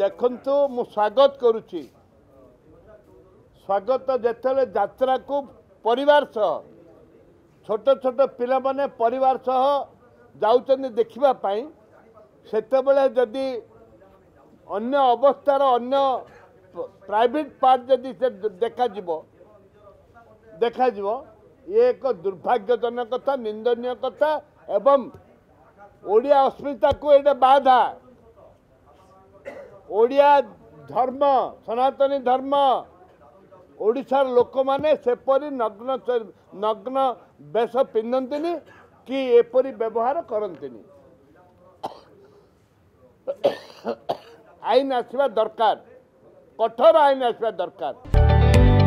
ଦେଖନ୍ତୁ ମୁଁ ସ୍ୱାଗତ କରୁଛି ସ୍ୱାଗତ ଯେତେବେଳେ ଯାତ୍ରାକୁ ପରିବାର ସହ ଛୋଟ ଛୋଟ ପିଲାମାନେ ପରିବାର ସହ ଯାଉଛନ୍ତି ଦେଖିବା ପାଇଁ ସେତେବେଳେ ଯଦି ଅନ୍ୟ ଅବସ୍ଥାର ଅନ୍ୟ ପ୍ରାଇଭେଟ୍ ପାର୍ଟ ଯଦି ସେ ଦେଖାଯିବ ଦେଖାଯିବ ଇଏ ଏକ ଦୁର୍ଭାଗ୍ୟଜନକ କଥା ନିନ୍ଦନୀୟ କଥା ଏବଂ ଓଡ଼ିଆ ଅସ୍ମିତାକୁ ଏଇଟା ବାଧା ओडिया धर्म सनातन धर्म ओडिशार लोक माने सेपरी नग्न नग्न बेश पिनंतिनी कि एपरी व्यवहार करंतिनी आइन आसीबा दरकार कठोर आइन आसीबा दरकार